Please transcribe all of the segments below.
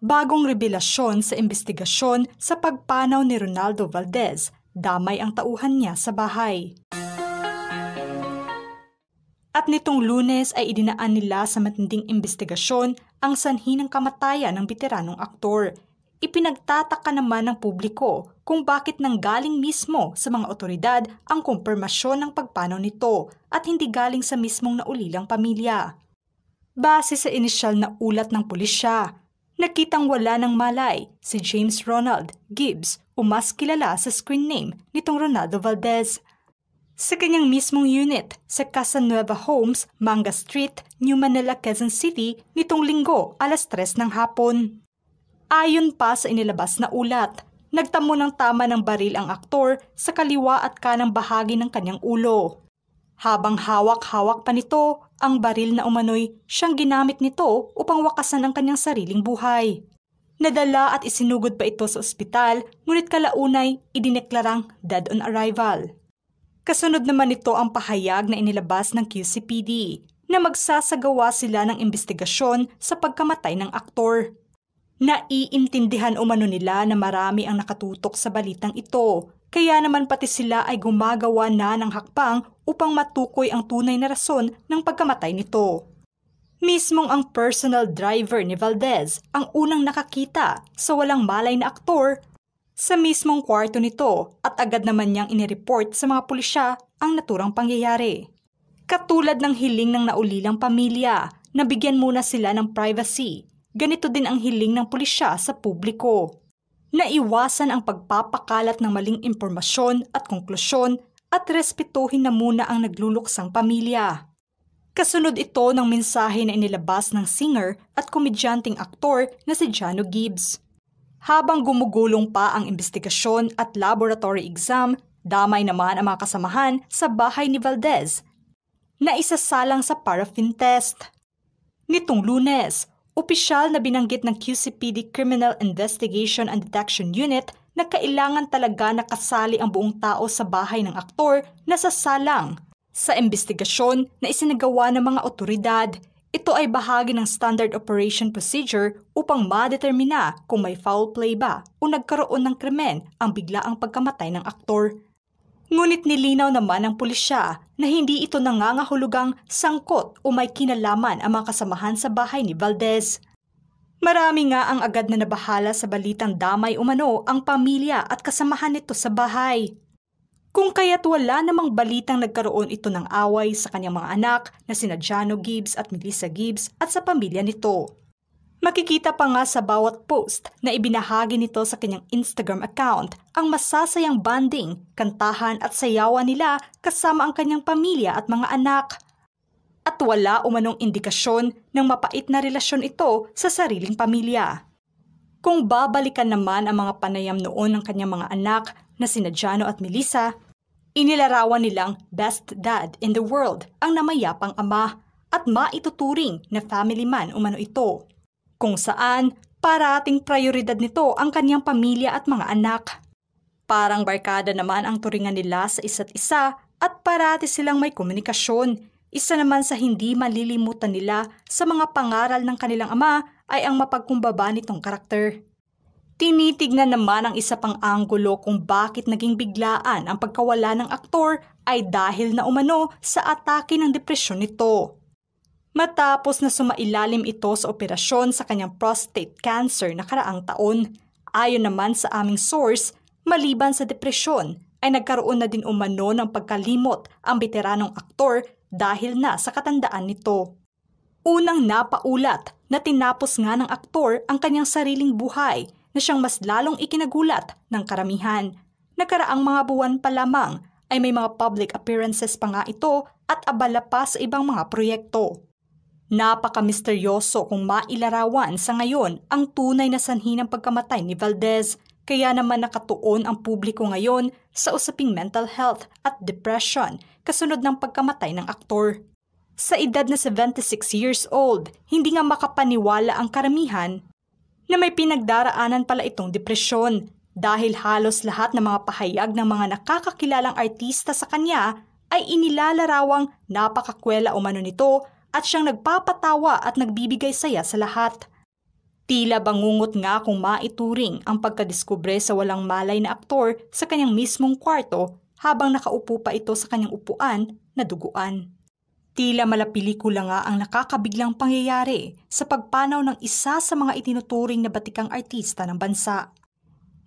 Bagong revelasyon sa investigasyon sa pagpanaw ni Ronaldo Valdez, damay ang tauhan niya sa bahay. At nitong lunes ay idinaan nila sa matinding investigasyon ang sanhi ng kamatayan ng biteranong aktor. Ipinagtataka naman ng publiko kung bakit nanggaling mismo sa mga otoridad ang kumpirmasyon ng pagpanaw nito at hindi galing sa mismong naulilang pamilya. Base sa inisyal na ulat ng pulisya, nakitang wala ng malay si James Ronald Gibbs o mas kilala sa screen name nitong Ronaldo Valdez. Sa kanyang mismong unit sa Casa Nueva Homes, Manga Street, New Manila, Quezon City nitong linggo alas 3 ng hapon. Ayon pa sa inilabas na ulat, nagtamo ng tama ng baril ang aktor sa kaliwa at kanang bahagi ng kanyang ulo. Habang hawak-hawak pa nito ang baril na umano'y siyang ginamit nito upang wakasan ang kanyang sariling buhay. Nadala at isinugod pa ito sa ospital ngunit kalaunay idineklarang dead on arrival. Kasunod naman nito ang pahayag na inilabas ng QCPD na magsasagawa sila ng investigasyon sa pagkamatay ng aktor. Naiintindihan umano nila na marami ang nakatutok sa balitang ito, kaya naman pati sila ay gumagawa na ng hakbang upang matukoy ang tunay na rason ng pagkamatay nito. Mismong ang personal driver ni Valdez ang unang nakakita sa walang malay na aktor sa mismong kwarto nito at agad naman niyang inireport sa mga pulisya ang naturang pangyayari. Katulad ng hiling ng naulilang pamilya na bigyan muna sila ng privacy, ganito din ang hiling ng pulisya sa publiko. Naiwasan ang pagpapakalat ng maling impormasyon at konklusyon at respetuhin na muna ang nagluluksang pamilya. Kasunod ito ng mensahe na inilabas ng singer at komedyanting aktor na si Jano Gibbs. Habang gumugulong pa ang investigasyon at laboratory exam, damay naman ang mga kasamahan sa bahay ni Valdez na isasalang sa paraffin test. Nitong lunes, opisyal na binanggit ng QCPD Criminal Investigation and Detection Unit na kailangan talaga nakasali ang buong tao sa bahay ng aktor na sasalang. Sa investigasyon na isinagawa ng mga otoridad, ito ay bahagi ng standard operation procedure upang madetermina kung may foul play ba o nagkaroon ng krimen ang biglaang pagkamatay ng aktor. Ngunit nilinaw naman ng pulisya na hindi ito nangangahulugang sangkot o may kinalaman ang mga kasamahan sa bahay ni Valdez. Marami nga ang agad na nabahala sa balitang damay umano ang pamilya at kasamahan nito sa bahay. Kung kaya't wala namang balitang nagkaroon ito ng away sa kanyang mga anak na sina Jano Gibbs at Melissa Gibbs at sa pamilya nito. Makikita pa nga sa bawat post na ibinahagi nito sa kanyang Instagram account ang masasayang banding, kantahan at sayawan nila kasama ang kanyang pamilya at mga anak – wala umanong indikasyon ng mapait na relasyon ito sa sariling pamilya. Kung babalikan naman ang mga panayam noon ng kanyang mga anak na sina Jano at Melissa, inilarawan nilang best dad in the world ang namayapang ama at maituturing na family man umano ito. Kung saan parating prioridad nito ang kanyang pamilya at mga anak. Parang barkada naman ang turingan nila sa isa't isa at parati silang may komunikasyon isa naman sa hindi malilimutan nila sa mga pangaral ng kanilang ama ay ang mapagkumbaba nitong karakter. Tinitignan naman ang isa pang anggulo kung bakit naging biglaan ang pagkawala ng aktor ay dahil na umano sa atake ng depresyon nito. Matapos na sumailalim ito sa operasyon sa kanyang prostate cancer na karaang taon, ayon naman sa aming source, maliban sa depresyon ay nagkaroon na din umano ng pagkalimot ang veteranong aktor dahil na sa katandaan nito. Unang napaulat na tinapos nga ng aktor ang kanyang sariling buhay na siyang mas lalong ikinagulat ng karamihan. Nakaraang mga buwan pa lamang ay may mga public appearances pa nga ito at abala pa sa ibang mga proyekto. Napaka-misteryoso kung mailarawan sa ngayon ang tunay na sanhi ng pagkamatay ni Valdez – kaya naman nakatuon ang publiko ngayon sa usaping mental health at depression kasunod ng pagkamatay ng aktor. Sa edad na 76 years old, hindi nga makapaniwala ang karamihan na may pinagdaraanan pala itong depresyon dahil halos lahat ng mga pahayag ng mga nakakakilalang artista sa kanya ay inilalarawang napakakwela umano nito at siyang nagpapatawa at nagbibigay saya sa lahat. Tila bangungot nga kung maituring ang pagkadiskubre sa walang malay na aktor sa kanyang mismong kwarto habang nakaupo pa ito sa kanyang upuan na duguan. Tila malapilikula nga ang nakakabiglang pangyayari sa pagpanaw ng isa sa mga itinuturing na batikang artista ng bansa.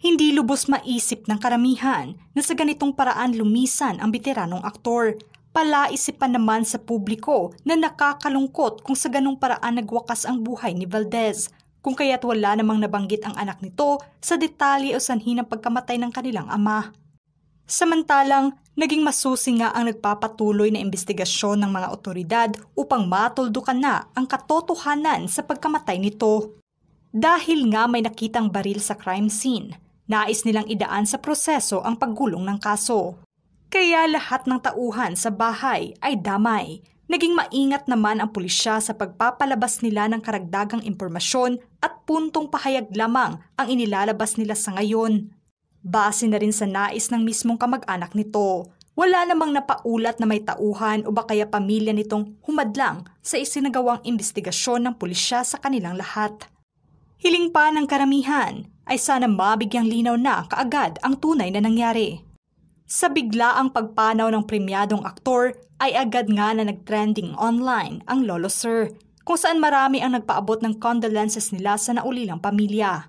Hindi lubos maisip ng karamihan na sa ganitong paraan lumisan ang biteranong aktor palaisipan naman sa publiko na nakakalungkot kung sa ganong paraan nagwakas ang buhay ni Valdez kung kaya't wala namang nabanggit ang anak nito sa detalye o sanhi ng pagkamatay ng kanilang ama. Samantalang, naging masusi nga ang nagpapatuloy na investigasyon ng mga otoridad upang matuldukan na ang katotohanan sa pagkamatay nito. Dahil nga may nakitang baril sa crime scene, nais nilang idaan sa proseso ang paggulong ng kaso. Kaya lahat ng tauhan sa bahay ay damay Naging maingat naman ang pulisya sa pagpapalabas nila ng karagdagang impormasyon at puntong pahayag lamang ang inilalabas nila sa ngayon. Base na rin sa nais ng mismong kamag-anak nito, wala namang napaulat na may tauhan o baka kaya pamilya nitong humadlang sa isinagawang investigasyon ng pulisya sa kanilang lahat. Hiling pa ng karamihan ay sana mabigyang linaw na kaagad ang tunay na nangyari. Sa bigla ang pagpanaw ng premyadong aktor ay agad nga na nagtrending online ang Lolo Sir, kung saan marami ang nagpaabot ng condolences nila sa naulilang pamilya.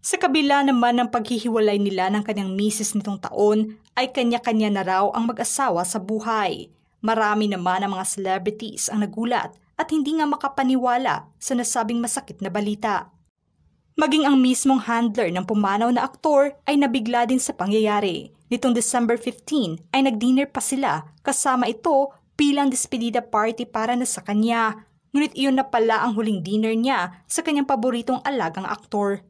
Sa kabila naman ng paghihiwalay nila ng kanyang misis nitong taon, ay kanya-kanya na raw ang mag-asawa sa buhay. Marami naman ang mga celebrities ang nagulat at hindi nga makapaniwala sa nasabing masakit na balita. Maging ang mismong handler ng pumanaw na aktor ay nabigla din sa pangyayari. Nitong December 15 ay nag-dinner pa sila kasama ito bilang despedida party para na sa kanya. Ngunit iyon na pala ang huling dinner niya sa kanyang paboritong alagang aktor.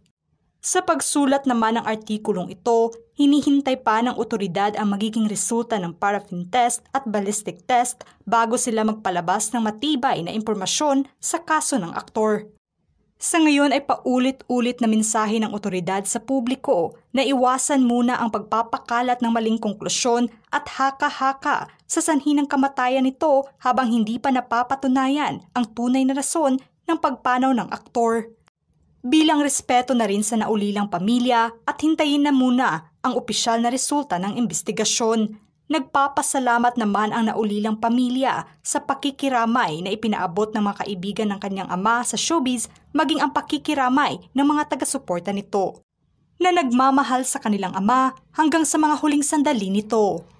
Sa pagsulat naman ng artikulong ito, hinihintay pa ng otoridad ang magiging resulta ng paraffin test at ballistic test bago sila magpalabas ng matibay na impormasyon sa kaso ng aktor. Sa ngayon ay paulit-ulit na mensahe ng otoridad sa publiko na iwasan muna ang pagpapakalat ng maling konklusyon at haka-haka sa sanhi ng kamatayan nito habang hindi pa napapatunayan ang tunay na rason ng pagpanaw ng aktor. Bilang respeto na rin sa naulilang pamilya at hintayin na muna ang opisyal na resulta ng investigasyon. Nagpapasalamat naman ang naulilang pamilya sa pakikiramay na ipinaabot ng mga kaibigan ng kanyang ama sa showbiz maging ang pakikiramay ng mga taga-suporta nito na nagmamahal sa kanilang ama hanggang sa mga huling sandali nito.